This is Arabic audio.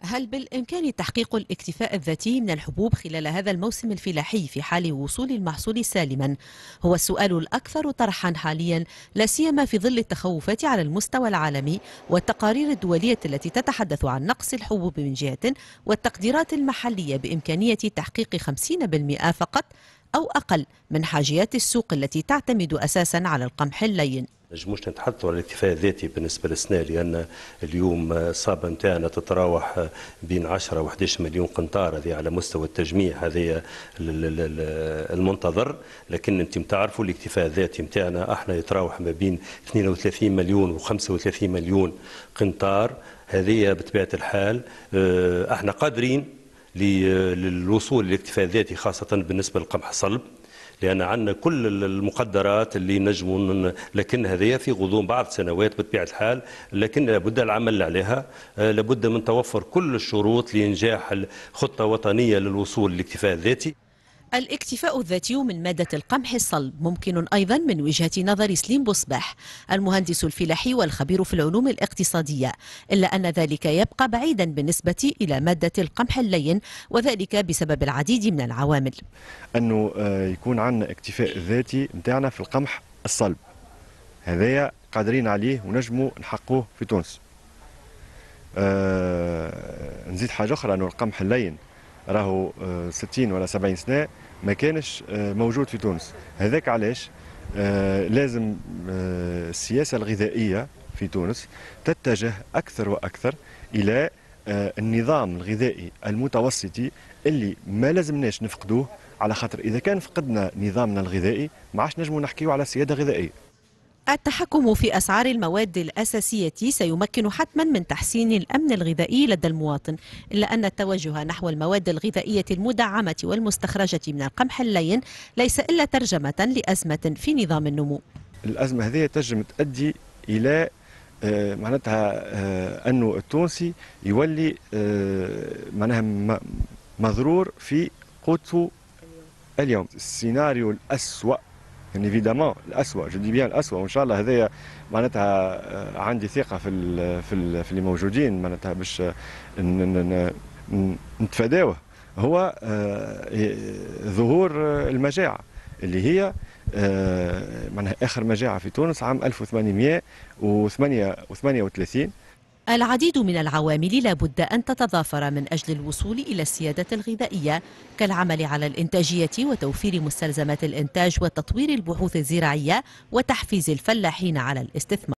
هل بالإمكان تحقيق الاكتفاء الذاتي من الحبوب خلال هذا الموسم الفلاحي في حال وصول المحصول سالما؟ هو السؤال الأكثر طرحا حاليا لا سيما في ظل التخوفات على المستوى العالمي والتقارير الدولية التي تتحدث عن نقص الحبوب من جهة والتقديرات المحلية بإمكانية تحقيق 50% فقط أو أقل من حاجيات السوق التي تعتمد أساسا على القمح اللين نجموش نتحدثوا على الاكتفاء الذاتي بالنسبه للسنه لان اليوم الصابه نتاعنا تتراوح بين 10 و 11 مليون قنطار هذه على مستوى التجميع هذا المنتظر لكن انتم تعرفوا الاكتفاء الذاتي نتاعنا احنا يتراوح ما بين 32 مليون و 35 مليون قنطار هذه بطبيعه الحال آه، احنا قادرين للوصول للاكتفاء الذاتي خاصه بالنسبه للقمح الصلب لان عندنا كل المقدرات اللي نجموا لكن هذه في غضون بعض سنوات بطبيعه الحال لكن لابد العمل عليها آه، لابد من توفر كل الشروط لانجاح خطه وطنيه للوصول للاكتفاء الذاتي الاكتفاء الذاتي من مادة القمح الصلب ممكن أيضا من وجهة نظر سليم بوصباح المهندس الفلاحي والخبير في العلوم الاقتصادية إلا أن ذلك يبقى بعيدا بالنسبة إلى مادة القمح اللين وذلك بسبب العديد من العوامل أنه آه، يكون عندنا اكتفاء ذاتي نتاعنا في القمح الصلب هذايا قادرين عليه ونجموا نحقوه في تونس أه نزيد حاجة أخرى أنه القمح اللين راهو 60 آه، ولا 70 سنه ما كانش آه، موجود في تونس هذاك علاش آه، لازم السياسه الغذائيه في تونس تتجه اكثر واكثر الى النظام الغذائي المتوسطي اللي ما لازمناش نفقدوه على خاطر اذا كان فقدنا نظامنا الغذائي ما عادش نجمو نحكيو على سياده غذائيه التحكم في أسعار المواد الأساسية سيمكن حتما من تحسين الأمن الغذائي لدى المواطن إلا أن التوجه نحو المواد الغذائية المدعمة والمستخرجة من القمح اللين ليس إلا ترجمة لأزمة في نظام النمو الأزمة هذه ترجمة تؤدي إلى آه، معناتها آه، أنه التونسي يولي آه، معناها مضرور في قوته اليوم السيناريو الأسوأ يعني ايفيدامون الاسوء جو دي بيان الاسوء وان شاء الله هذايا معناتها آه، عندي ثقه في الـ في, الـ في اللي موجودين معناتها باش آه، نتفاداوه هو آه، ظهور المجاعه اللي هي معناها اخر مجاعه في تونس عام 1838 العديد من العوامل لابد أن تتضافر من أجل الوصول إلى السيادة الغذائية كالعمل على الإنتاجية وتوفير مستلزمات الإنتاج وتطوير البحوث الزراعية وتحفيز الفلاحين على الاستثمار